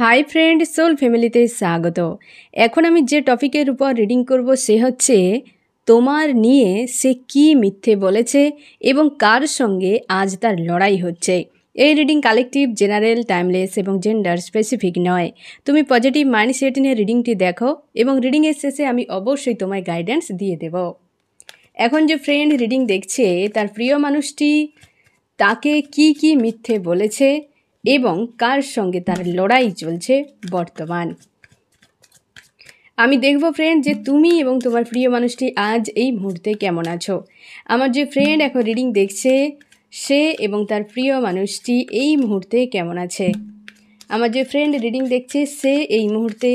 Hi friend soul ফ্যামিলিতে স্বাগত এখন আমি যে টপিকের উপর রিডিং করব সে হচ্ছে তোমার নিয়ে সে কি মিথ্যে বলেছে এবং কার সঙ্গে আজ তার লড়াই হচ্ছে এই রিডিং কালেকটিভ জেনারেল টাইমলেস এবং জেন্ডার স্পেসিফিক নয় তুমি পজিটিভ মাইন্ডসেট নিয়ে রিডিংটি দেখো এবং রিডিংয়ের শেষে আমি অবশ্যই তোমায় গাইডেন্স দিয়ে দেব এখন যে ফ্রেন্ড রিডিং দেখছে তার প্রিয় মানুষটি তাকে কি কি মিথ্যে বলেছে এবং কার সঙ্গে তার লড়াই চলছে বর্তমান আমি দেখব ফ্রেন্ড যে তুমি এবং তোমার প্রিয় মানুষটি আজ এই মুহূর্তে কেমন আছো আমার যে ফ্রেন্ড এখন রিডিং দেখছে সে এবং তার প্রিয় মানুষটি এই মুহূর্তে কেমন আছে আমার যে ফ্রেন্ড রিডিং দেখছে সে এই মুহূর্তে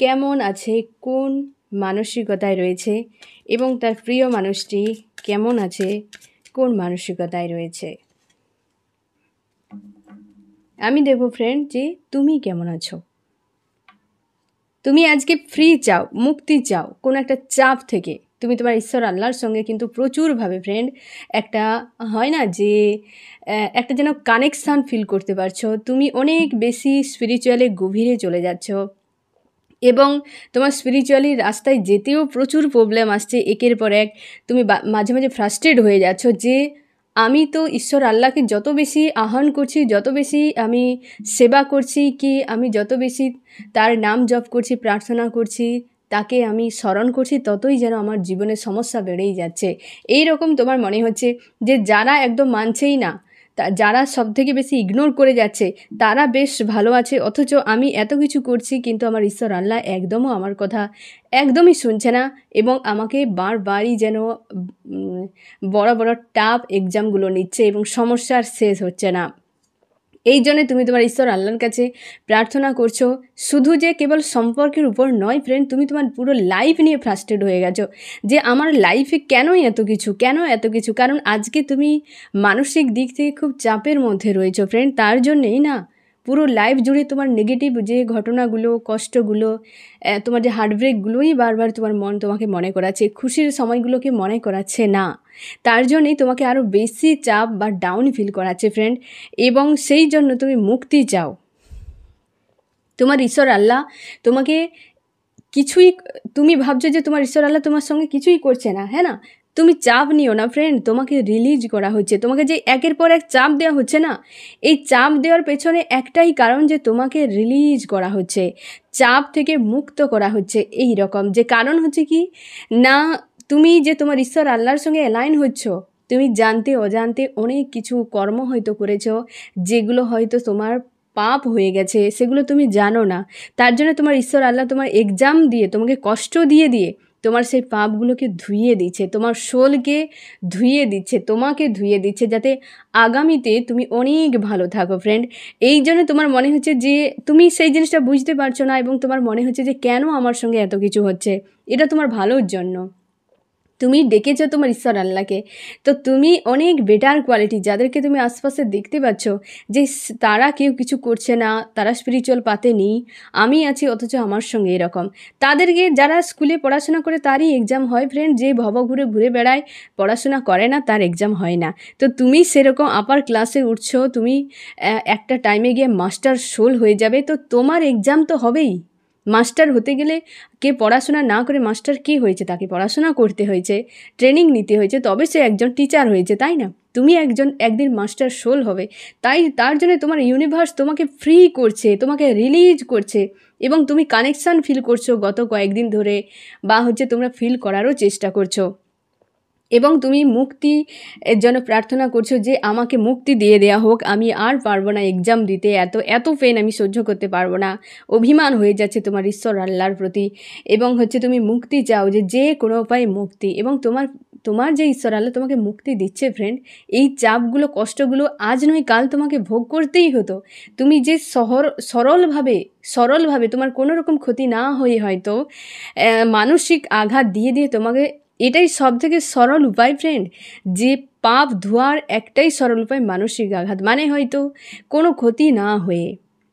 কেমন আছে কোন মানসিকতায় রয়েছে এবং তার প্রিয় মানুষটি কেমন আছে কোন মানসিকতায় রয়েছে আমি দেখব ফ্রেন্ড যে তুমি কেমন আছো তুমি আজকে ফ্রি চাও মুক্তি চাও কোনো একটা চাপ থেকে তুমি তোমার ঈশ্বর আল্লাহর সঙ্গে কিন্তু প্রচুরভাবে ফ্রেন্ড একটা হয় না যে একটা যেন কানেকশান ফিল করতে পারছো তুমি অনেক বেশি স্পিরিচুয়ালে গভীরে চলে যাচ্ছ এবং তোমার স্পিরিচুয়ালি রাস্তায় যেতেও প্রচুর প্রবলেম আসছে একের পর এক তুমি মাঝে মাঝে ফ্রাস্ট্রেট হয়ে যাচ্ছ যে আমি তো ঈশ্বর আল্লাহকে যত বেশি আহ্বান করছি যত বেশি আমি সেবা করছি কি আমি যত বেশি তার নাম জপ করছি প্রার্থনা করছি তাকে আমি স্মরণ করছি ততই যেন আমার জীবনে সমস্যা বেড়েই যাচ্ছে এই রকম তোমার মনে হচ্ছে যে যারা একদম মানছেই না যারা সব থেকে বেশি ইগনোর করে যাচ্ছে তারা বেশ ভালো আছে অথচ আমি এত কিছু করছি কিন্তু আমার ঈশ্বর আল্লাহ একদমও আমার কথা একদমই শুনছে না এবং আমাকে বারবারই যেন বড় বড় টাফ এক্সামগুলো নিচ্ছে এবং সমস্যার শেষ হচ্ছে না এই জন্য তুমি তোমার ঈশ্বর আল্লাহর কাছে প্রার্থনা করছো শুধু যে কেবল সম্পর্কের উপর নয় ফ্রেন্ড তুমি তোমার পুরো লাইফ নিয়ে ফ্রাস্টেড হয়ে গেছো যে আমার লাইফে কেনই এত কিছু কেন এত কিছু কারণ আজকে তুমি মানসিক দিক থেকে খুব চাপের মধ্যে রয়েছো ফ্রেন্ড তার জন্যেই না পুরো লাইফ জুড়ে তোমার নেগেটিভ যে ঘটনাগুলো কষ্টগুলো তোমার যে হার্টব্রেকগুলোই বারবার তোমার মন তোমাকে মনে করাচ্ছে খুশির সময়গুলোকে মনে করাচ্ছে না তার জন্যেই তোমাকে আরও বেশি চাপ বা ডাউন ফিল করাচ্ছে ফ্রেন্ড এবং সেই জন্য তুমি মুক্তি চাও তোমার ঈশ্বর আল্লাহ তোমাকে কিছুই তুমি ভাবছো যে তোমার ঈশ্বর আল্লাহ তোমার সঙ্গে কিছুই করছে না হ্যাঁ না তুমি চাপ নিও না ফ্রেন্ড তোমাকে রিলিজ করা হচ্ছে তোমাকে যে একের পর এক চাপ দেওয়া হচ্ছে না এই চাপ দেওয়ার পেছনে একটাই কারণ যে তোমাকে রিলিজ করা হচ্ছে চাপ থেকে মুক্ত করা হচ্ছে এই রকম যে কারণ হচ্ছে কি না তুমি যে তোমার ঈশ্বর আল্লাহর সঙ্গে অ্যালাইন হচ্ছ তুমি জানতে অজান্তে অনেক কিছু কর্ম হয়তো করেছ যেগুলো হয়তো তোমার পাপ হয়ে গেছে সেগুলো তুমি জানো না তার জন্য তোমার ঈশ্বর আল্লাহ তোমার এক্সাম দিয়ে তোমাকে কষ্ট দিয়ে দিয়ে তোমার সেই পাপগুলোকে ধুইয়ে দিচ্ছে তোমার শোলকে ধুইয়ে দিচ্ছে তোমাকে ধুইয়ে দিচ্ছে যাতে আগামীতে তুমি অনেক ভালো থাকো ফ্রেন্ড এই জন্য তোমার মনে হচ্ছে যে তুমি সেই জিনিসটা বুঝতে পারছো না এবং তোমার মনে হচ্ছে যে কেন আমার সঙ্গে এত কিছু হচ্ছে এটা তোমার ভালোর জন্য তুমি ডেকেছো তোমার ঈশ্বর আল্লাহকে তো তুমি অনেক বেটার কোয়ালিটি যাদেরকে তুমি আশপাশে দেখতে পাচ্ছ যে তারা কেউ কিছু করছে না তারা স্পিরিচুয়াল পাতে নেই আমি আছি অথচ আমার সঙ্গে এরকম তাদেরকে যারা স্কুলে পড়াশোনা করে তারই এক্সাম হয় ফ্রেন্ড যে ভব ঘুরে ঘুরে বেড়ায় পড়াশোনা করে না তার এক্সাম হয় না তো তুমি সেরকম আপার ক্লাসে উঠছো তুমি একটা টাইমে গিয়ে মাস্টার সোল হয়ে যাবে তো তোমার এক্সাম তো হবেই মাস্টার হতে গেলে কে পড়াশোনা না করে মাস্টার কি হয়েছে তাকে পড়াশোনা করতে হয়েছে ট্রেনিং নিতে হয়েছে তবে সে একজন টিচার হয়েছে তাই না তুমি একজন একদিন মাস্টার সোল হবে তাই তার জন্য তোমার ইউনিভার্স তোমাকে ফ্রি করছে তোমাকে রিলিজ করছে এবং তুমি কানেকশান ফিল করছো গত কয়েকদিন ধরে বা হচ্ছে তোমরা ফিল করারও চেষ্টা করছো এবং তুমি মুক্তি এর জন্য প্রার্থনা করছো যে আমাকে মুক্তি দিয়ে দেয়া হোক আমি আর পারবো না এক্সাম দিতে এত এত পেন আমি সহ্য করতে পারবো না অভিমান হয়ে যাচ্ছে তোমার ঈশ্বর আল্লাহর প্রতি এবং হচ্ছে তুমি মুক্তি চাও যে যে কোনো উপায়ে মুক্তি এবং তোমার তোমার যে ঈশ্বর আল্লাহ তোমাকে মুক্তি দিচ্ছে ফ্রেন্ড এই চাপগুলো কষ্টগুলো আজ নয় কাল তোমাকে ভোগ করতেই হতো তুমি যে সহর সরলভাবে সরলভাবে তোমার কোনো রকম ক্ষতি না হয়ে হয়তো মানসিক আঘাত দিয়ে দিয়ে তোমাকে এটাই সব থেকে সরল উপায় ফ্রেন্ড যে পাপ ধোয়ার একটাই সরল উপায় মানসিক আঘাত মানে হয়তো কোনো ক্ষতি না হয়ে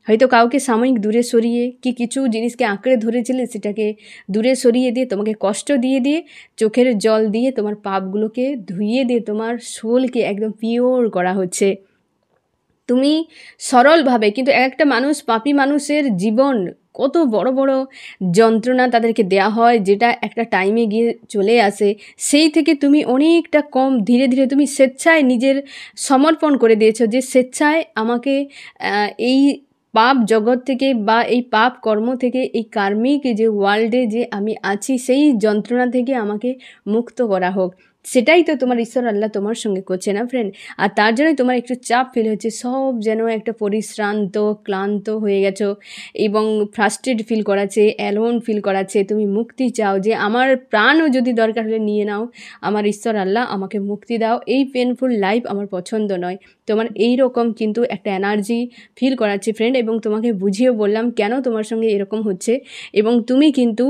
হয়তো কাউকে সাময়িক দূরে সরিয়ে কি কিছু জিনিসকে আঁকড়ে ধরেছিলে সেটাকে দূরে সরিয়ে দিয়ে তোমাকে কষ্ট দিয়ে দিয়ে চোখের জল দিয়ে তোমার পাপগুলোকে ধুইয়ে দিয়ে তোমার শোলকে একদম পিওর করা হচ্ছে তুমি সরলভাবে কিন্তু একটা মানুষ পাপি মানুষের জীবন কত বড় বড় যন্ত্রণা তাদেরকে দেয়া হয় যেটা একটা টাইমে গিয়ে চলে আসে সেই থেকে তুমি অনেকটা কম ধীরে ধীরে তুমি স্বেচ্ছায় নিজের সমর্পণ করে দিয়েছো যে স্বেচ্ছায় আমাকে এই পাপ জগৎ থেকে বা এই পাপ কর্ম থেকে এই কার্মিক যে ওয়ার্ল্ডে যে আমি আছি সেই যন্ত্রণা থেকে আমাকে মুক্ত করা হোক সেটাই তো তোমার ঈশ্বর আল্লাহ তোমার সঙ্গে করছে না ফ্রেন্ড আর তার জন্য তোমার একটু চাপ ফিল হচ্ছে সব যেন একটা পরিশ্রান্ত ক্লান্ত হয়ে গেছো এবং ফ্রাস্টেড ফিল করাচ্ছে অ্যালোন ফিল করাচ্ছে তুমি মুক্তি চাও যে আমার প্রাণও যদি দরকার হলে নিয়ে নাও আমার ঈশ্বর আল্লাহ আমাকে মুক্তি দাও এই পেনফুল লাইফ আমার পছন্দ নয় তোমার এই রকম কিন্তু একটা এনার্জি ফিল করাচ্ছে ফ্রেন্ড এবং তোমাকে বুঝিয়েও বললাম কেন তোমার সঙ্গে এরকম হচ্ছে এবং তুমি কিন্তু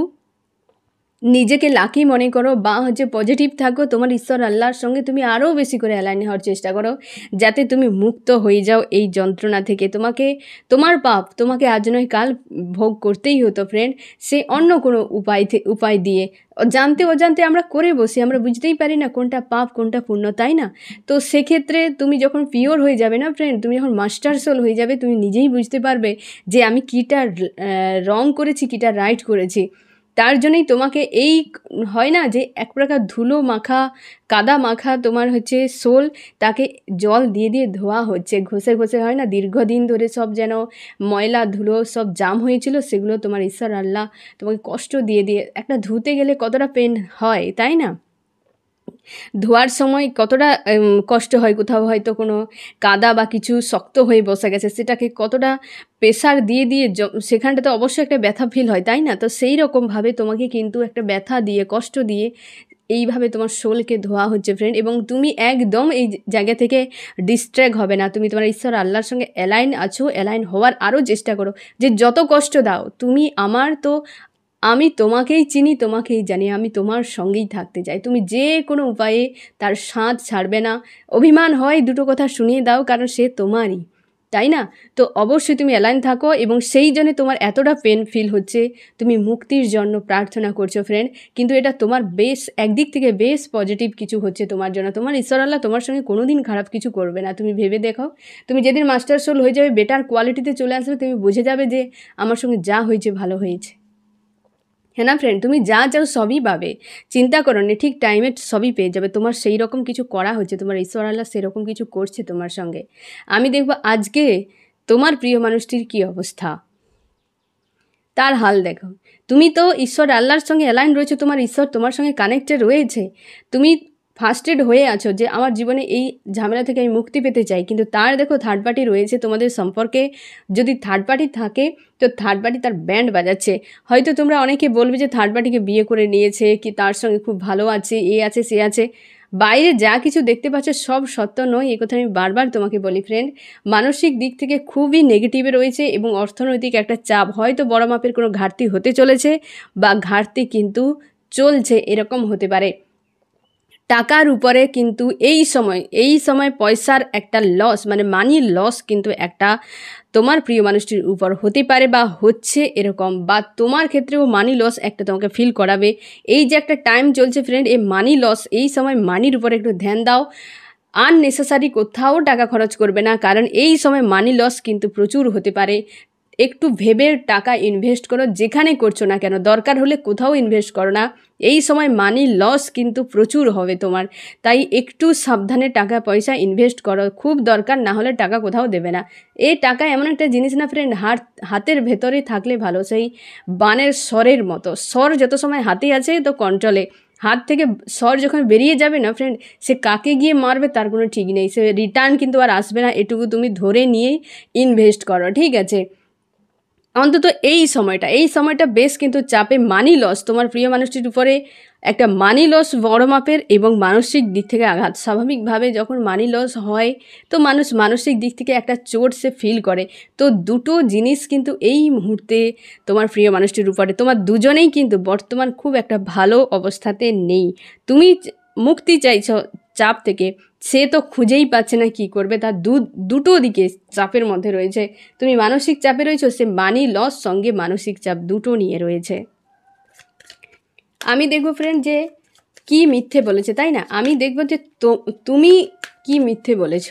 নিজেকে লাকি মনে করো বা হচ্ছে পজিটিভ থাকো তোমার ঈশ্বর আল্লাহর সঙ্গে তুমি আরও বেশি করে অ্যালাইন হওয়ার চেষ্টা করো যাতে তুমি মুক্ত হয়ে যাও এই যন্ত্রণা থেকে তোমাকে তোমার পাপ তোমাকে আজ নয় কাল ভোগ করতেই হতো ফ্রেন্ড সে অন্য কোনো উপায় উপায় দিয়ে জানতে অজান্তে আমরা করে বসি আমরা বুঝতেই পারি না কোনটা পাপ কোনটা পূর্ণ তাই না তো সেক্ষেত্রে তুমি যখন পিওর হয়ে যাবে না ফ্রেন্ড তুমি যখন মাস্টার সোল হয়ে যাবে তুমি নিজেই বুঝতে পারবে যে আমি কীটা রং করেছি কীটা রাইট করেছি তার জন্যই তোমাকে এই হয় না যে এক প্রকার ধুলো মাখা কাদা মাখা তোমার হচ্ছে সোল তাকে জল দিয়ে দিয়ে ধোয়া হচ্ছে ঘষে ঘষে হয় না দীর্ঘদিন ধরে সব যেন ময়লা ধুলো সব জাম হয়েছিল সেগুলো তোমার ঈশ্বর আল্লাহ তোমাকে কষ্ট দিয়ে দিয়ে একটা ধুতে গেলে কতটা পেন হয় তাই না ধোয়ার সময় কতটা কষ্ট হয় কোথাও হয়তো কোনো কাদা বা কিছু শক্ত হয়ে বসে গেছে সেটাকে কতটা প্রেশার দিয়ে দিয়ে সেখানটাতে অবশ্যই একটা ব্যথা ফিল হয় তাই না তো সেই রকমভাবে তোমাকে কিন্তু একটা ব্যথা দিয়ে কষ্ট দিয়ে এইভাবে তোমার শোলকে ধোয়া হচ্ছে ফ্রেন্ড এবং তুমি একদম এই জায়গা থেকে ডিস্ট্র্যাক্ট হবে না তুমি তোমার ঈশ্বর আল্লাহর সঙ্গে অ্যালাইন আছো অ্যালাইন হওয়ার আরও চেষ্টা করো যে যত কষ্ট দাও তুমি আমার তো আমি তোমাকেই চিনি তোমাকেই জানি আমি তোমার সঙ্গেই থাকতে চাই তুমি যে কোনো উপায়ে তার স্বাদ ছাড়বে না অভিমান হয় দুটো কথা শুনিয়ে দাও কারণ সে তোমারই তাই না তো অবশ্যই তুমি অ্যালাইন থাকো এবং সেই জন্য তোমার এতটা পেন ফিল হচ্ছে তুমি মুক্তির জন্য প্রার্থনা করছো ফ্রেন্ড কিন্তু এটা তোমার বেশ একদিক থেকে বেশ পজিটিভ কিছু হচ্ছে তোমার জন্য তোমার ঈশ্বর আল্লাহ তোমার সঙ্গে কোনো দিন খারাপ কিছু করবে না তুমি ভেবে দেখো তুমি যেদিন মাস্টার সোল হয়ে যাবে বেটার কোয়ালিটিতে চলে আসবে তুমি বুঝে যাবে যে আমার সঙ্গে যা হয়েছে ভালো হয়েছে হ্যাঁ না ফ্রেন্ড তুমি যা চাও সবই পাবে চিন্তা করো না ঠিক টাইমে সবই পেয়ে যাবে তোমার সেই রকম কিছু করা হচ্ছে তোমার ঈশ্বর আল্লাহ সেরকম কিছু করছে তোমার সঙ্গে আমি দেখব আজকে তোমার প্রিয় মানুষটির কি অবস্থা তার হাল দেখো তুমি তো ঈশ্বর আল্লাহর সঙ্গে অ্যালাইন রয়েছে তোমার ঈশ্বর তোমার সঙ্গে কানেক্টেড রয়েছে তুমি ফার্স্টেড হয়ে আছো যে আমার জীবনে এই ঝামেলা থেকে আমি মুক্তি পেতে চাই কিন্তু তার দেখো থার্ড পার্টি রয়েছে তোমাদের সম্পর্কে যদি থার্ড পার্টি থাকে তো থার্ড পার্টি তার ব্যান্ড বাজাচ্ছে হয়তো তোমরা অনেকে বলবে যে থার্ড পার্টিকে বিয়ে করে নিয়েছে কি তার সঙ্গে খুব ভালো আছে এ আছে সে আছে বাইরে যা কিছু দেখতে পাচ্ছ সব সত্য নয় এই কথা আমি বারবার তোমাকে বলি ফ্রেন্ড মানসিক দিক থেকে খুবই নেগেটিভে রয়েছে এবং অর্থনৈতিক একটা চাপ হয়তো বড় মাপের কোনো ঘাটতি হতে চলেছে বা ঘাটতি কিন্তু চলছে এরকম হতে পারে টাকার উপরে কিন্তু এই সময় এই সময় পয়সার একটা লস মানে মানি লস কিন্তু একটা তোমার প্রিয় মানুষটির উপর হতে পারে বা হচ্ছে এরকম বা তোমার ক্ষেত্রেও মানি লস একটা তোমাকে ফিল করাবে এই যে একটা টাইম চলছে ফ্রেন্ড এই মানি লস এই সময় মানির উপরে একটু ধ্যান দাও আননেসেসারি কোথাও টাকা খরচ করবে না কারণ এই সময় মানি লস কিন্তু প্রচুর হতে পারে একটু ভেবে টাকা ইনভেস্ট করো যেখানে করছো না কেন দরকার হলে কোথাও ইনভেস্ট করো না এই সময় মানি লস কিন্তু প্রচুর হবে তোমার তাই একটু সাবধানে টাকা পয়সা ইনভেস্ট করো খুব দরকার না হলে টাকা কোথাও দেবে না এই টাকা এমন একটা জিনিস না ফ্রেন্ড হাত হাতের ভেতরে থাকলে ভালো সেই বানের স্বরের মতো স্বর যত সময় হাতে আছে তো কন্ট্রোলে হাত থেকে স্বর যখন বেরিয়ে যাবে না ফ্রেন্ড সে কাকে গিয়ে মারবে তার কোনো ঠিক নেই সে রিটার্ন কিন্তু আর আসবে না এটুকু তুমি ধরে নিয়েই ইনভেস্ট করো ঠিক আছে অন্তত এই সময়টা এই সময়টা বেশ কিন্তু চাপে মানি লস তোমার প্রিয় মানুষটির উপরে একটা মানি লস বড় মাপের এবং মানসিক দিক থেকে আঘাত স্বাভাবিকভাবে যখন মানি লস হয় তো মানুষ মানসিক দিক থেকে একটা চোট সে ফিল করে তো দুটো জিনিস কিন্তু এই মুহূর্তে তোমার প্রিয় মানুষটির উপরে তোমার দুজনেই কিন্তু বর্তমান খুব একটা ভালো অবস্থাতে নেই তুমি মুক্তি চাইছ চাপ থেকে সে তো খুঁজেই পাচ্ছে না কি করবে তার দু দুটো দিকে চাপের মধ্যে রয়েছে তুমি মানসিক চাপে রয়েছো সে মানি লস সঙ্গে মানসিক চাপ দুটো নিয়ে রয়েছে আমি দেখবো ফ্রেন্ড যে কি মিথ্যে বলেছে তাই না আমি দেখব যে তুমি কি মিথ্যে বলেছ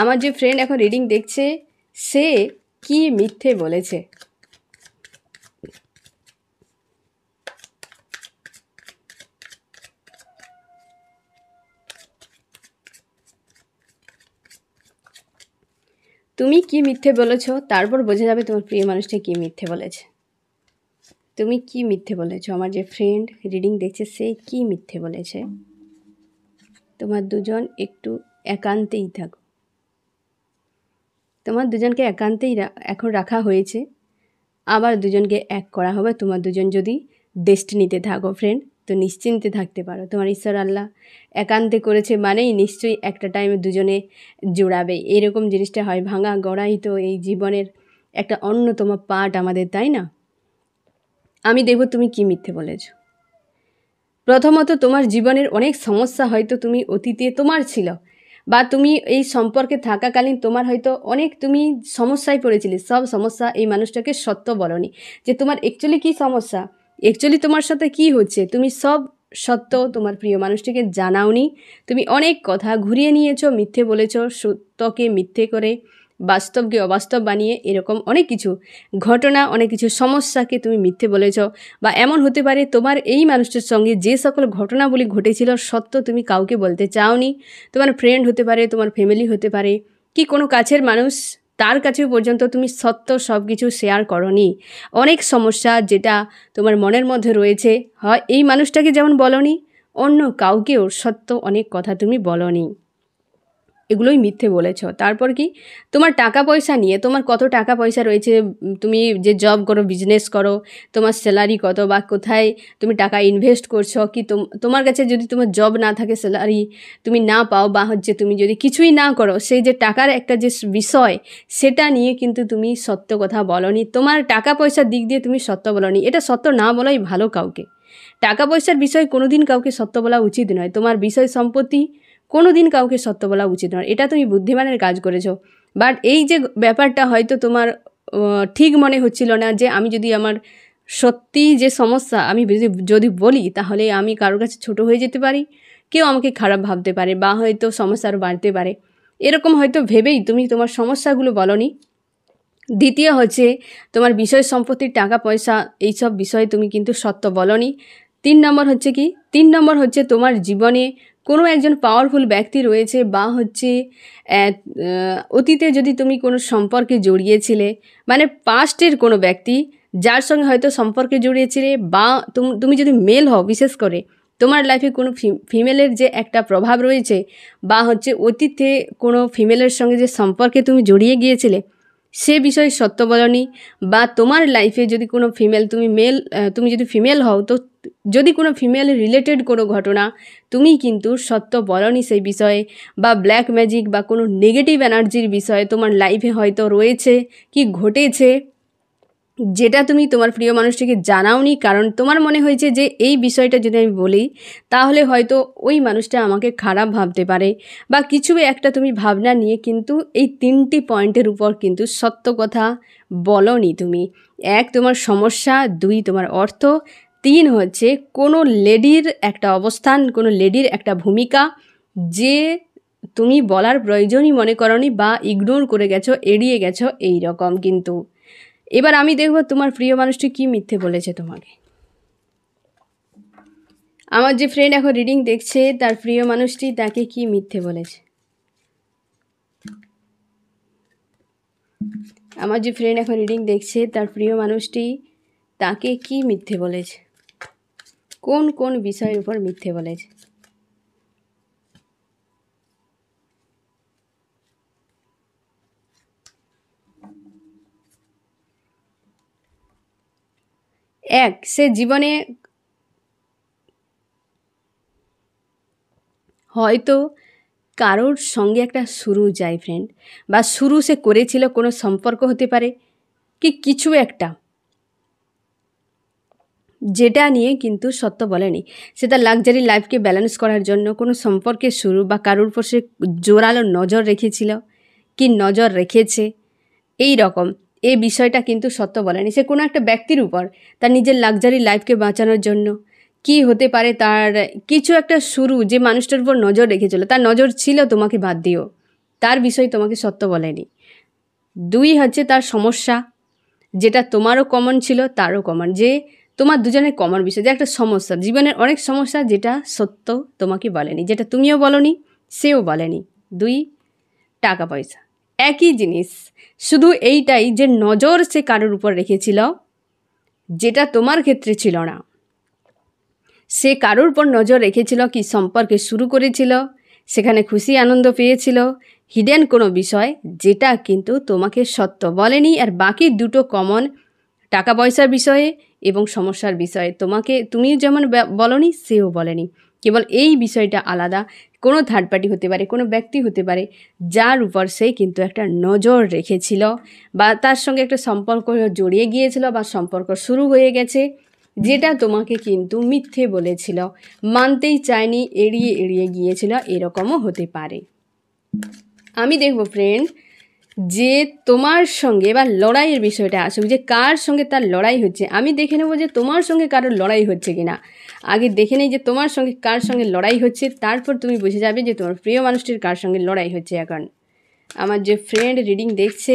আমার যে ফ্রেন্ড এখন রিডিং দেখছে সে কি মিথ্যে বলেছে তুমি কি মিথ্যে বলেছ তারপর বোঝা যাবে তোমার প্রিয় মানুষটা কি মিথ্যে বলেছে তুমি কি মিথ্যে বলেছো আমার যে ফ্রেন্ড রিডিং দেখছে সে কি মিথ্যে বলেছে তোমার দুজন একটু একান্তেই থাকো তোমার দুজনকে একান্তেই এখন রাখা হয়েছে আবার দুজনকে এক করা হবে তোমার দুজন যদি ডেস্টিনিতে থাকো ফ্রেন্ড তো নিশ্চিন্তে থাকতে পারো তোমার ঈশ্বর আল্লাহ একান্তে করেছে মানেই নিশ্চয়ই একটা টাইমে দুজনে জোড়াবে এরকম জিনিসটা হয় ভাঙা গড়াই তো এই জীবনের একটা অন্যতম পার্ট আমাদের তাই না আমি দেখব তুমি কি মিথ্যে বলেছ প্রথমত তোমার জীবনের অনেক সমস্যা হয়তো তুমি অতীতে তোমার ছিল বা তুমি এই সম্পর্কে থাকাকালীন তোমার হয়তো অনেক তুমি সমস্যায় পড়েছিলে সব সমস্যা এই মানুষটাকে সত্য বলনি যে তোমার অ্যাকচুয়ালি কী সমস্যা অ্যাকচুয়ালি তোমার সাথে কি হচ্ছে তুমি সব সত্য তোমার প্রিয় মানুষটিকে জানাওনি তুমি অনেক কথা ঘুরিয়ে নিয়েছ মিথ্যে বলেছ সত্যকে মিথ্যে করে বাস্তবকে অবাস্তব বানিয়ে এরকম অনেক কিছু ঘটনা অনেক কিছু সমস্যাকে তুমি মিথ্যে বলেছ বা এমন হতে পারে তোমার এই মানুষটির সঙ্গে যে সকল ঘটনাগুলি ঘটেছিল সত্য তুমি কাউকে বলতে চাওনি তোমার ফ্রেন্ড হতে পারে তোমার ফ্যামিলি হতে পারে কি কোনো কাছের মানুষ তার কাছে পর্যন্ত তুমি সত্য সব কিছু শেয়ার করনি অনেক সমস্যা যেটা তোমার মনের মধ্যে রয়েছে হয় এই মানুষটাকে যেমন বলনি অন্য কাউকেও সত্য অনেক কথা তুমি বলনি এগুলোই মিথ্যে বলেছ তারপর কি তোমার টাকা পয়সা নিয়ে তোমার কত টাকা পয়সা রয়েছে তুমি যে জব করো বিজনেস করো তোমার স্যালারি কত বা কোথায় তুমি টাকা ইনভেস্ট করছো কি তোমার কাছে যদি তোমার জব না থাকে স্যালারি তুমি না পাও বা হচ্ছে তুমি যদি কিছুই না করো সেই যে টাকার একটা যে বিষয় সেটা নিয়ে কিন্তু তুমি সত্য কথা বলনি তোমার টাকা পয়সার দিক দিয়ে তুমি সত্য বলনি এটা সত্য না বলাই ভালো কাউকে টাকা পয়সার বিষয় কোনোদিন কাউকে সত্য বলা উচিত নয় তোমার বিষয় সম্পত্তি কোনো দিন কাউকে সত্য বলা উচিত নয় এটা তুমি বুদ্ধিমানের কাজ করেছো বাট এই যে ব্যাপারটা হয়তো তোমার ঠিক মনে হচ্ছিল না যে আমি যদি আমার সত্যি যে সমস্যা আমি যদি বলি তাহলে আমি কারোর কাছে ছোট হয়ে যেতে পারি কেউ আমাকে খারাপ ভাবতে পারে বা হয়তো সমস্যা আরও বাড়তে পারে এরকম হয়তো ভেবেই তুমি তোমার সমস্যাগুলো বলনি দ্বিতীয় হচ্ছে তোমার বিষয় সম্পত্তির টাকা পয়সা এইসব বিষয়ে তুমি কিন্তু সত্য বলনি তিন নম্বর হচ্ছে কি তিন নম্বর হচ্ছে তোমার জীবনে কোনো একজন পাওয়ারফুল ব্যক্তি রয়েছে বা হচ্ছে অতীতে যদি তুমি কোনো সম্পর্কে জড়িয়েছিলে মানে পাস্টের কোনো ব্যক্তি যার সঙ্গে হয়তো সম্পর্কে জড়িয়েছিলে বা তুমি যদি মেল হও বিশেষ করে তোমার লাইফে কোনো ফিমেলের যে একটা প্রভাব রয়েছে বা হচ্ছে অতীতে কোনো ফিমেলের সঙ্গে যে সম্পর্কে তুমি জড়িয়ে গিয়েছিলে সে বিষয়ে সত্য বলনি বা তোমার লাইফে যদি কোনো ফিমেল তুমি মেল তুমি যদি ফিমেল হও তো যদি কোনো ফিমেল রিলেটেড কোনো ঘটনা তুমি কিন্তু সত্য বলনি সেই বিষয়ে বা ব্ল্যাক ম্যাজিক বা কোনো নেগেটিভ এনার্জির বিষয়ে তোমার লাইফে হয়তো রয়েছে কি ঘটেছে যেটা তুমি তোমার প্রিয় মানুষটিকে জানাওনি কারণ তোমার মনে হয়েছে যে এই বিষয়টা যদি আমি বলি তাহলে হয়তো ওই মানুষটা আমাকে খারাপ ভাবতে পারে বা কিছু একটা তুমি ভাবনা নিয়ে কিন্তু এই তিনটি পয়েন্টের উপর কিন্তু সত্য কথা বলনি তুমি এক তোমার সমস্যা দুই তোমার অর্থ তিন হচ্ছে কোনো লেডির একটা অবস্থান কোনো লেডির একটা ভূমিকা যে তুমি বলার প্রয়োজনই মনে করনি বা ইগনোর করে গেছো এড়িয়ে গেছো এই রকম কিন্তু এবার আমি দেখব তোমার প্রিয় মানুষটি কি মিথ্যে বলেছে তোমাকে আমার যে ফ্রেন্ড এখন রিডিং দেখছে তার প্রিয় মানুষটি তাকে কি মিথ্যে বলেছে আমার যে ফ্রেন্ড এখন রিডিং দেখছে তার প্রিয় মানুষটি তাকে কি মিথ্যে বলেছে কোন কোন বিষয়ের উপর মিথ্যে বলেছে এক সে জীবনে হয়তো কারোর সঙ্গে একটা শুরু যায় ফ্রেন্ড বা শুরু সে করেছিল কোনো সম্পর্ক হতে পারে কি কিছু একটা যেটা নিয়ে কিন্তু সত্য বলেনি সে তার লাক্সারি লাইফকে ব্যালেন্স করার জন্য কোনো সম্পর্কে শুরু বা কারোর উপর সে জোরালো নজর রেখেছিল কি নজর রেখেছে এই রকম এ বিষয়টা কিন্তু সত্য বলেনি সে কোনো একটা ব্যক্তির উপর তার নিজের লাক্সারি লাইফকে বাঁচানোর জন্য কি হতে পারে তার কিছু একটা শুরু যে মানুষটার উপর নজর রেখেছিল তার নজর ছিল তোমাকে বাদ দিও তার বিষয় তোমাকে সত্য বলেনি দুই হচ্ছে তার সমস্যা যেটা তোমারও কমন ছিল তারও কমন যে তোমার দুজনের কমন বিষয় যে একটা সমস্যা জীবনের অনেক সমস্যা যেটা সত্য তোমাকে বলেনি যেটা তুমিও বলনি সেও বলেনি দুই টাকা পয়সা একই জিনিস শুধু এইটাই যে নজর সে কারোর উপর রেখেছিল যেটা তোমার ক্ষেত্রে ছিল না সে কারোর উপর নজর রেখেছিল কি সম্পর্কে শুরু করেছিল সেখানে খুশি আনন্দ পেয়েছিল হিডেন কোনো বিষয় যেটা কিন্তু তোমাকে সত্য বলেনি আর বাকি দুটো কমন টাকা পয়সার বিষয়ে এবং সমস্যার বিষয়ে তোমাকে তুমিও যেমন বলনি সেও বলেনি কেবল এই বিষয়টা আলাদা কোনো থার্ড পার্টি হতে পারে কোনো ব্যক্তি হতে পারে যার উপর সে কিন্তু একটা নজর রেখেছিল বা তার সঙ্গে একটা সম্পর্ক জড়িয়ে গিয়েছিল বা সম্পর্ক শুরু হয়ে গেছে যেটা তোমাকে কিন্তু মিথ্যে বলেছিল মানতেই চায়নি এড়িয়ে এড়িয়ে গিয়েছিল এরকমও হতে পারে আমি দেখব ফ্রেন্ড যে তোমার সঙ্গে বা লড়াইয়ের বিষয়টা আসুক যে কার সঙ্গে তার লড়াই হচ্ছে আমি দেখে নেবো যে তোমার সঙ্গে কারোর লড়াই হচ্ছে কিনা আগে দেখে নেই যে তোমার সঙ্গে কার সঙ্গে লড়াই হচ্ছে তারপর তুমি বুঝে যাবে যে তোমার প্রিয় মানুষটির কার সঙ্গে লড়াই হচ্ছে এখন আমার যে ফ্রেন্ড রিডিং দেখছে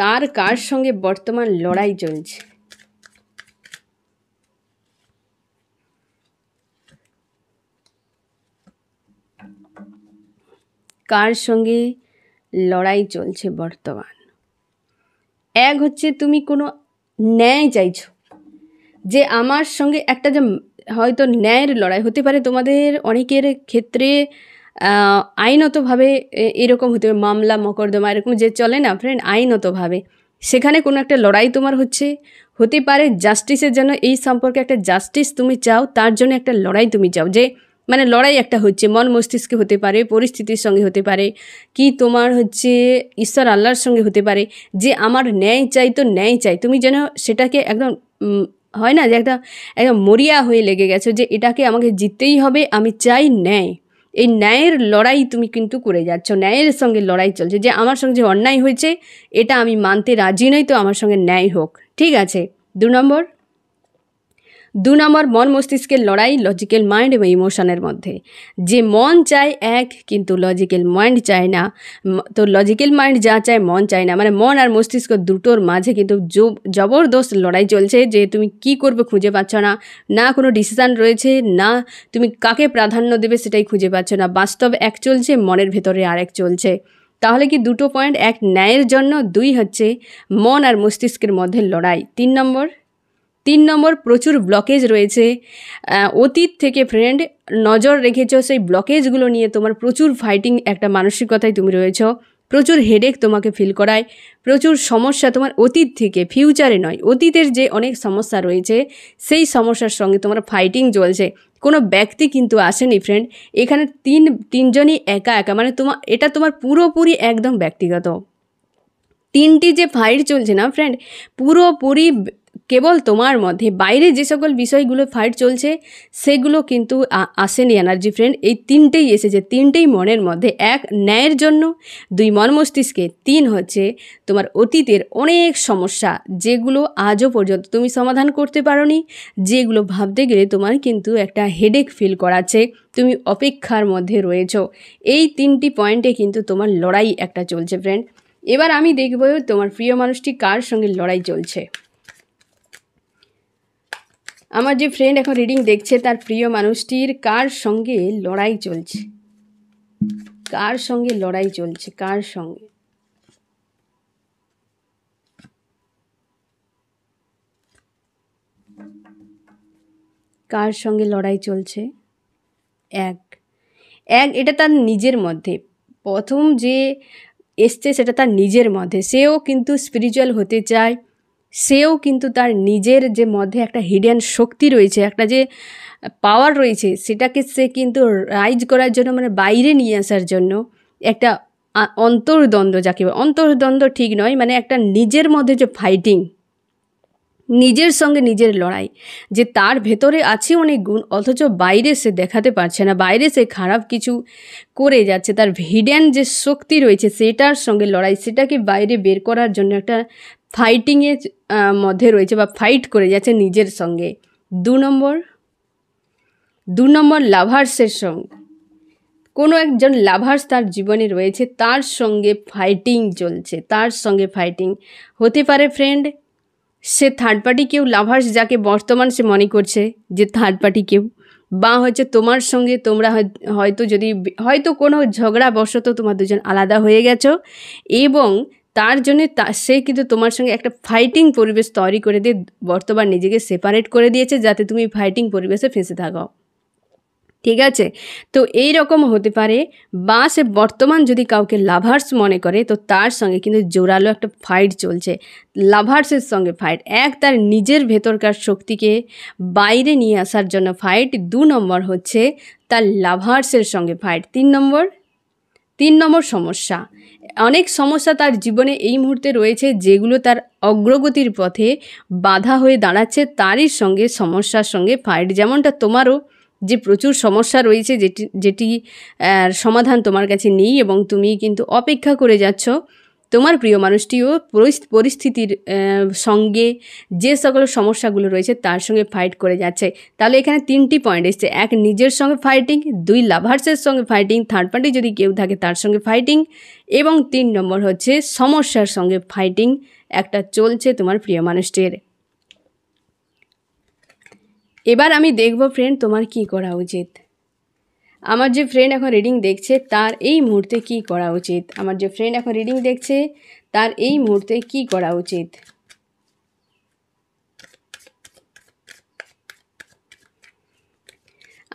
তার কার সঙ্গে বর্তমান লড়াই চলছে কার সঙ্গে লড়াই চলছে বর্তমান এক হচ্ছে তুমি কোনো ন্যায় চাইছো যে আমার সঙ্গে একটা যে হয়তো ন্যায়ের লড়াই হতে পারে তোমাদের অনেকের ক্ষেত্রে আইনতভাবে এরকম হতে পারে মামলা মকদ্দমা এরকম যে চলে না ফ্রেন্ড আইনতভাবে সেখানে কোনো একটা লড়াই তোমার হচ্ছে হতে পারে জাস্টিসের জন্য এই সম্পর্কে একটা জাস্টিস তুমি চাও তার জন্য একটা লড়াই তুমি চাও যে মানে লড়াই একটা হচ্ছে মন মস্তিষ্কে হতে পারে পরিস্থিতির সঙ্গে হতে পারে কি তোমার হচ্ছে ঈশ্বর আল্লাহর সঙ্গে হতে পারে যে আমার ন্যায় চাই তো ন্যায় চাই তুমি যেন সেটাকে একদম হয় না যে একটা একদম মরিয়া হয়ে লেগে গেছো যে এটাকে আমাকে জিততেই হবে আমি চাই ন্যায় এই ন্যায়ের লড়াই তুমি কিন্তু করে যাচ্ছ ন্যায়ের সঙ্গে লড়াই চলছে যে আমার সঙ্গে যে অন্যায় হয়েছে এটা আমি মানতে রাজি নই তো আমার সঙ্গে ন্যায় হোক ঠিক আছে দু নম্বর দু নম্বর মন মস্তিষ্কের লড়াই লজিক্যাল মাইন্ড এবং ইমোশনের মধ্যে যে মন চায় এক কিন্তু লজিক্যাল মাইন্ড চায় না তো লজিক্যাল মাইন্ড যা চায় মন চায় না মানে মন আর মস্তিষ্ক দুটোর মাঝে কিন্তু জবরদস্ত লড়াই চলছে যে তুমি কি করবে খুঁজে পাচ্ছ না না কোনো ডিসিশান রয়েছে না তুমি কাকে প্রাধান্য দেবে সেটাই খুঁজে পাচ্ছ না বাস্তব এক চলছে মনের ভেতরে আরেক চলছে তাহলে কি দুটো পয়েন্ট এক ন্যায়ের জন্য দুই হচ্ছে মন আর মস্তিষ্কের মধ্যে লড়াই তিন নম্বর তিন নম্বর প্রচুর ব্লকেজ রয়েছে অতীত থেকে ফ্রেন্ড নজর রেখেছ সেই ব্লকেজগুলো নিয়ে তোমার প্রচুর ফাইটিং একটা মানসিকতায় তুমি রয়েছ প্রচুর হেডেক তোমাকে ফিল করায় প্রচুর সমস্যা তোমার অতীত থেকে ফিউচারে নয় অতীতের যে অনেক সমস্যা রয়েছে সেই সমস্যার সঙ্গে তোমার ফাইটিং চলছে কোনো ব্যক্তি কিন্তু আসেনি ফ্রেন্ড এখানে তিন তিনজনই একা একা মানে তোমার এটা তোমার পুরোপুরি একদম ব্যক্তিগত তিনটি যে ফাইট চলছে না ফ্রেন্ড পুরোপুরি কেবল তোমার মধ্যে বাইরে যে সকল বিষয়গুলো ফাইট চলছে সেগুলো কিন্তু আসেনি এনার্জি ফ্রেন্ড এই তিনটেই এসেছে তিনটেই মনের মধ্যে এক ন্যায়ের জন্য দুই মন মস্তিষ্কে তিন হচ্ছে তোমার অতীতের অনেক সমস্যা যেগুলো আজও পর্যন্ত তুমি সমাধান করতে পারো যেগুলো ভাবতে গেলে তোমার কিন্তু একটা হেডেক ফিল করাচ্ছে তুমি অপেক্ষার মধ্যে রয়েছ এই তিনটি পয়েন্টে কিন্তু তোমার লড়াই একটা চলছে ফ্রেন্ড এবার আমি দেখব তোমার প্রিয় মানুষটি কার সঙ্গে লড়াই চলছে আমার যে ফ্রেন্ড এখন রিডিং দেখছে তার প্রিয় মানুষটির কার সঙ্গে লড়াই চলছে কার সঙ্গে লড়াই চলছে কার সঙ্গে কার সঙ্গে লড়াই চলছে এক এক এটা তার নিজের মধ্যে প্রথম যে এসছে সেটা তার নিজের মধ্যে সেও কিন্তু স্পিরিচুয়াল হতে চায় সেও কিন্তু তার নিজের যে মধ্যে একটা হিডেন শক্তি রয়েছে একটা যে পাওয়ার রয়েছে সেটাকে সে কিন্তু রাইজ করার জন্য মানে বাইরে নিয়ে আসার জন্য একটা অন্তর্দ্বন্দ্ব যাকে অন্তর্দ্বন্দ্ব ঠিক নয় মানে একটা নিজের মধ্যে যে ফাইটিং নিজের সঙ্গে নিজের লড়াই যে তার ভেতরে আছে অনেক গুণ অথচ বাইরে সে দেখাতে পারছে না বাইরে সে খারাপ কিছু করে যাচ্ছে তার হিডেন যে শক্তি রয়েছে সেটার সঙ্গে লড়াই সেটাকে বাইরে বের করার জন্য একটা ফাইটিংয়ের মধ্যে রয়েছে বা ফাইট করে যাচ্ছে নিজের সঙ্গে দু নম্বর দু নম্বর লাভার্সের সঙ্গে কোনো একজন লাভার্স তার জীবনে রয়েছে তার সঙ্গে ফাইটিং চলছে তার সঙ্গে ফাইটিং হতে পারে ফ্রেন্ড সে থার্ড পার্টি কেউ লাভার্স যাকে বর্তমান সে মনে করছে যে থার্ড পার্টি কেউ বা হচ্ছে তোমার সঙ্গে তোমরা হয়তো যদি হয়তো কোনো ঝগড়া বসত তোমার দুজন আলাদা হয়ে গেছো এবং তার জন্য সে কিন্তু তোমার সঙ্গে একটা ফাইটিং পরিবেশ তৈরি করে দিয়ে বর্তমান নিজেকে সেপারেট করে দিয়েছে যাতে তুমি ফাইটিং পরিবেশে ফেঁসে থাকো ঠিক আছে তো এই রকম হতে পারে বা সে বর্তমান যদি কাউকে লাভার্স মনে করে তো তার সঙ্গে কিন্তু জোরালো একটা ফাইট চলছে লাভার্সের সঙ্গে ফাইট এক তার নিজের ভেতরকার শক্তিকে বাইরে নিয়ে আসার জন্য ফাইট দু নম্বর হচ্ছে তার লাভার্সের সঙ্গে ফাইট তিন নম্বর তিন নম্বর সমস্যা অনেক সমস্যা তার জীবনে এই মুহূর্তে রয়েছে যেগুলো তার অগ্রগতির পথে বাধা হয়ে দাঁড়াচ্ছে তারই সঙ্গে সমস্যার সঙ্গে ফাইট যেমনটা তোমারও যে প্রচুর সমস্যা রয়েছে যেটি যেটি সমাধান তোমার কাছে নেই এবং তুমি কিন্তু অপেক্ষা করে যাচ্ছ তোমার প্রিয় মানুষটিও পরিস্থিতির সঙ্গে যে সকল সমস্যাগুলো রয়েছে তার সঙ্গে ফাইট করে যাচ্ছে তাহলে এখানে তিনটি পয়েন্ট এসছে এক নিজের সঙ্গে ফাইটিং দুই লাভার্সের সঙ্গে ফাইটিং থার্ড পার্টি যদি কেউ থাকে তার সঙ্গে ফাইটিং এবং তিন নম্বর হচ্ছে সমস্যার সঙ্গে ফাইটিং একটা চলছে তোমার প্রিয় মানুষটির এবার আমি দেখব ফ্রেন্ড তোমার কি করা উচিত আমার যে ফ্রেন্ড এখন রিডিং দেখছে তার এই মুহূর্তে কি করা উচিত আমার যে ফ্রেন্ড এখন রিডিং দেখছে তার এই মুহূর্তে কি করা উচিত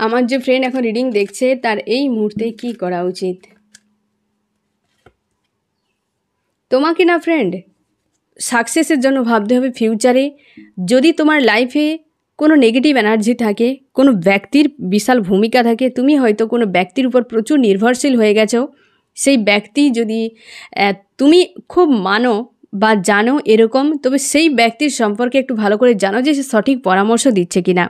আমার যে ফ্রেন্ড এখন রিডিং দেখছে তার এই মুহূর্তে কি করা উচিত তোমাকে না ফ্রেন্ড সাকসেসের জন্য ভাবতে হবে ফিউচারে যদি তোমার লাইফে কোনো নেগেটিভ এনার্জি থাকে কোনো ব্যক্তির বিশাল ভূমিকা থাকে তুমি হয়তো কোনো ব্যক্তির উপর প্রচুর নির্ভরশীল হয়ে গেছো সেই ব্যক্তি যদি তুমি খুব মানো বা জানো এরকম তবে সেই ব্যক্তির সম্পর্কে একটু ভালো করে জানো যে সে সঠিক পরামর্শ দিচ্ছে কি না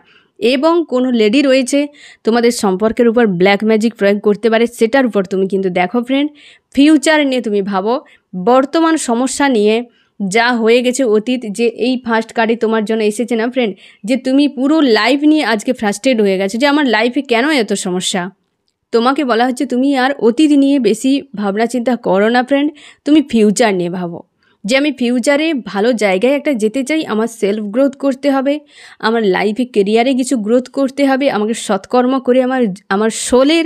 এবং কোনো লেডি রয়েছে তোমাদের সম্পর্কের উপর ব্ল্যাক ম্যাজিক প্রয়োগ করতে পারে সেটার উপর তুমি কিন্তু দেখো ফ্রেন্ড ফিউচার নিয়ে তুমি ভাবো বর্তমান সমস্যা নিয়ে যা হয়ে গেছে অতীত যে এই ফার্স্ট কার্ডে তোমার জন্য এসেছে না ফ্রেন্ড যে তুমি পুরো লাইফ নিয়ে আজকে ফ্রাস্ট্রেট হয়ে গেছো যে আমার লাইফে কেন এত সমস্যা তোমাকে বলা হচ্ছে তুমি আর অতীত নিয়ে বেশি ভাবনা চিন্তা করো না ফ্রেন্ড তুমি ফিউচার নিয়ে ভাবো যে আমি ফিউচারে ভালো জায়গায় একটা যেতে চাই আমার সেলফ গ্রোথ করতে হবে আমার লাইফে কেরিয়ারে কিছু গ্রোথ করতে হবে আমাকে সৎকর্ম করে আমার আমার সোলের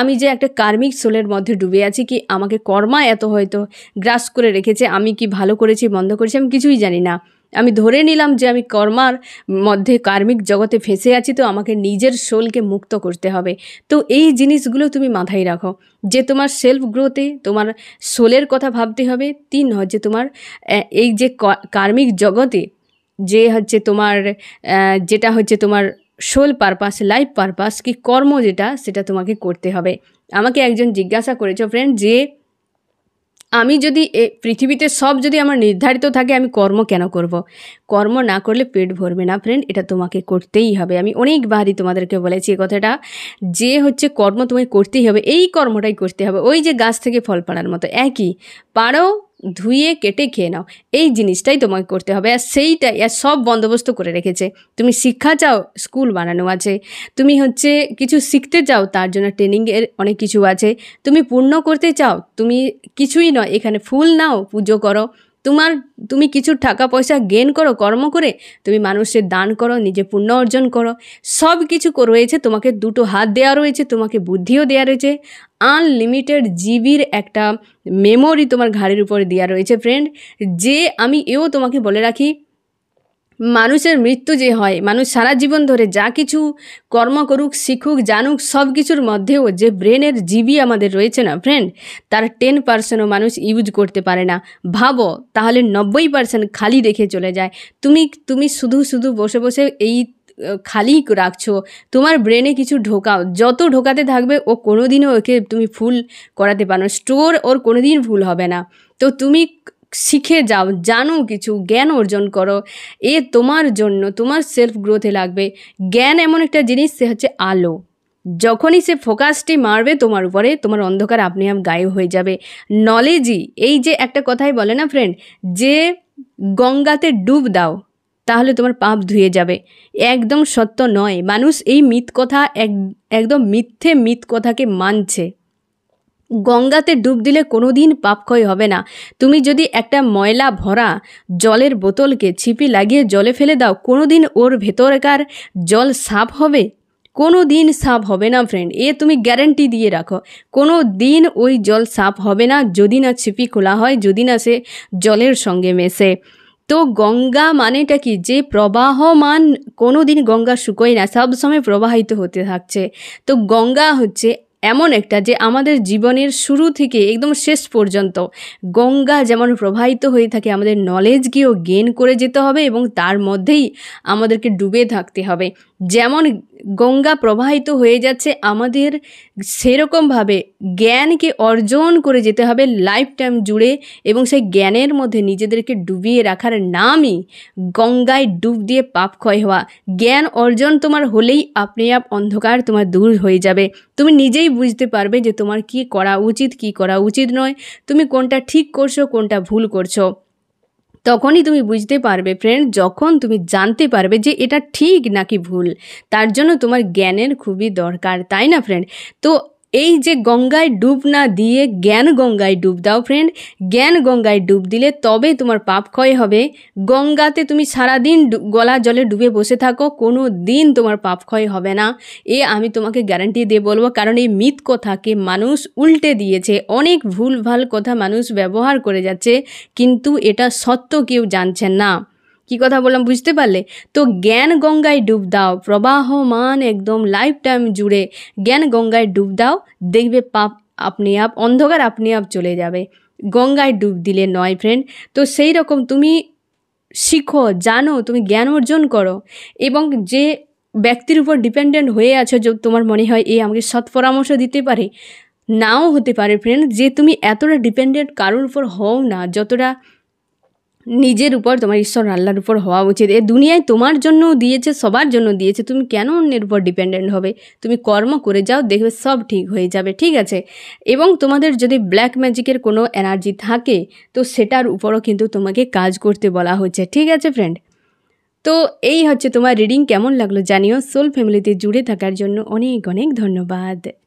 আমি যে একটা কার্মিক সোলের মধ্যে ডুবে আছি কি আমাকে কর্মা এত হয়তো গ্রাস করে রেখেছে আমি কি ভালো করেছি বন্ধ করেছি আমি কিছুই জানি না আমি ধরে নিলাম যে আমি কর্মার মধ্যে কার্মিক জগতে ফেঁসে আছি তো আমাকে নিজের সোলকে মুক্ত করতে হবে তো এই জিনিসগুলো তুমি মাথায় রাখো যে তোমার সেলফ গ্রোথে তোমার সোলের কথা ভাবতে হবে তিন হচ্ছে তোমার এই যে কার্মিক জগতে যে হচ্ছে তোমার যেটা হচ্ছে তোমার সোল পারপাস লাইফ পারপাস কি কর্ম যেটা সেটা তোমাকে করতে হবে আমাকে একজন জিজ্ঞাসা করেছ ফ্রেন্ড যে আমি যদি এ পৃথিবীতে সব যদি আমার নির্ধারিত থাকে আমি কর্ম কেন করব। কর্ম না করলে পেট ভরবে না ফ্রেন্ড এটা তোমাকে করতেই হবে আমি অনেকবারই তোমাদেরকে বলেছি এই কথাটা যে হচ্ছে কর্ম তোমায় করতেই হবে এই কর্মটাই করতে হবে ওই যে গাছ থেকে ফল পাড়ার মতো একই পারো ধুয়ে কেটে খেয়ে নাও এই জিনিসটাই তোমাকে করতে হবে আর সেইটাই আর সব বন্দোবস্ত করে রেখেছে তুমি শিক্ষা চাও স্কুল বানানো আছে তুমি হচ্ছে কিছু শিখতে চাও তার জন্য ট্রেনিংয়ের অনেক কিছু আছে তুমি পূর্ণ করতে চাও তুমি কিছুই নয় এখানে ফুল নাও পুজো করো তোমার তুমি কিছু টাকা পয়সা গেন করো কর্ম করে তুমি মানুষের দান করো নিজে পুণ্য অর্জন করো সব কিছু রয়েছে তোমাকে দুটো হাত দেওয়া রয়েছে তোমাকে বুদ্ধিও দেওয়া রয়েছে আনলিমিটেড জিবির একটা মেমোরি তোমার ঘাড়ের উপরে দেওয়া রয়েছে ফ্রেন্ড যে আমি এও তোমাকে বলে রাখি মানুষের মৃত্যু যে হয় মানুষ সারা জীবন ধরে যা কিছু কর্ম করুক শিখুক জানুক সব কিছুর মধ্যেও যে ব্রেনের জিবি আমাদের রয়েছে না ফ্রেন্ড তার টেন পার্সেন্টও মানুষ ইউজ করতে পারে না ভাবো তাহলে নব্বই পার্সেন্ট খালি রেখে চলে যায় তুমি তুমি শুধু শুধু বসে বসে এই খালি রাখছো তোমার ব্রেনে কিছু ঢোকাও যত ঢোকাতে থাকবে ও কোনোদিনও ওকে তুমি ফুল করাতে পারো স্টোর ওর কোনোদিন ভুল হবে না তো তুমি শিখে যাও জানো কিছু জ্ঞান অর্জন করো এ তোমার জন্য তোমার সেলফ গ্রোথে লাগবে জ্ঞান এমন একটা জিনিস সে হচ্ছে আলো যখনই সে ফোকাসটি মারবে তোমার উপরে তোমার অন্ধকার আপনি আপ গায়েব হয়ে যাবে নলেজই এই যে একটা কথাই বলে না ফ্রেন্ড যে গঙ্গাতে ডুব দাও তাহলে তোমার পাপ ধুয়ে যাবে একদম সত্য নয় মানুষ এই মিথ কথা একদম মিথ্যে মিথ কথাকে মানছে গঙ্গাতে ডুব দিলে কোনো দিন পাপক্ষয় হবে না তুমি যদি একটা ময়লা ভরা জলের বোতলকে ছিপি লাগিয়ে জলে ফেলে দাও কোনো দিন ওর ভেতরকার জল সাফ হবে কোনো দিন সাফ হবে না ফ্রেন্ড এ তুমি গ্যারেন্টি দিয়ে রাখো কোনো দিন ওই জল সাফ হবে না যদি না ছিপি খোলা হয় যদি না সে জলের সঙ্গে মেশে তো গঙ্গা মানেটা কি যে প্রবাহমান কোনো দিন গঙ্গা শুকোয় না সবসময় প্রবাহিত হতে থাকছে তো গঙ্গা হচ্ছে এমন একটা যে আমাদের জীবনের শুরু থেকে একদম শেষ পর্যন্ত গঙ্গা যেমন প্রবাহিত হয়ে থাকে আমাদের নলেজকেও গেন করে যেতে হবে এবং তার মধ্যেই আমাদেরকে ডুবে থাকতে হবে যেমন গঙ্গা প্রবাহিত হয়ে যাচ্ছে আমাদের সেরকমভাবে জ্ঞানকে অর্জন করে যেতে হবে লাইফ টাইম জুড়ে এবং সেই জ্ঞানের মধ্যে নিজেদেরকে ডুবিয়ে রাখার নামই গঙ্গায় ডুব দিয়ে পাপ ক্ষয় হওয়া জ্ঞান অর্জন তোমার হলেই আপনি আপ অন্ধকার তোমার দূর হয়ে যাবে তুমি নিজেই বুঝতে পারবে যে তোমার কি করা উচিত কি করা উচিত নয় তুমি কোনটা ঠিক করছো কোনটা ভুল করছো তখনই তুমি বুঝতে পারবে ফ্রেন্ড যখন তুমি জানতে পারবে যে এটা ঠিক নাকি ভুল তার জন্য তোমার জ্ঞানের খুবই দরকার তাই না ফ্রেন্ড তো এই যে গঙ্গায় ডুব না দিয়ে জ্ঞান গঙ্গায় ডুব দাও ফ্রেন্ড জ্ঞান গঙ্গায় ডুব দিলে তবে তোমার পাপ ক্ষয় হবে গঙ্গাতে তুমি সারাদিন গলা জলে ডুবে বসে থাকো কোনো দিন তোমার পাপ ক্ষয় হবে না এ আমি তোমাকে গ্যারান্টি দিয়ে বলবো কারণ এই মিথ কথাকে মানুষ উল্টে দিয়েছে অনেক ভুলভাল কথা মানুষ ব্যবহার করে যাচ্ছে কিন্তু এটা সত্য কেউ জানছেন না কি কথা বললাম বুঝতে পারলে তো জ্ঞান গঙ্গায় ডুব দাও প্রবাহমান একদম লাইফ টাইম জুড়ে জ্ঞান গঙ্গায় ডুব দাও দেখবে পাপ আপনি আপ অন্ধকার আপনি আপ চলে যাবে গঙ্গায় ডুব দিলে নয় ফ্রেন্ড তো সেই রকম তুমি শিখো জানো তুমি জ্ঞান অর্জন করো এবং যে ব্যক্তির উপর ডিপেন্ডেন্ট হয়ে আছো যে তোমার মনে হয় এ আমাকে সৎ পরামর্শ দিতে পারে নাও হতে পারে ফ্রেন্ড যে তুমি এতটা ডিপেন্ডেন্ট কারোর উপর হও না যতটা নিজের উপর তোমার ঈশ্বর আল্লাহর উপর হওয়া উচিত এ দুনিয়ায় তোমার জন্যও দিয়েছে সবার জন্য দিয়েছে তুমি কেন অন্যের উপর ডিপেন্ডেন্ট হবে তুমি কর্ম করে যাও দেখবে সব ঠিক হয়ে যাবে ঠিক আছে এবং তোমাদের যদি ব্ল্যাক ম্যাজিকের কোনো এনার্জি থাকে তো সেটার উপরও কিন্তু তোমাকে কাজ করতে বলা হচ্ছে ঠিক আছে ফ্রেন্ড তো এই হচ্ছে তোমার রিডিং কেমন লাগলো জানিও সোল ফ্যামিলিতে জুড়ে থাকার জন্য অনেক অনেক ধন্যবাদ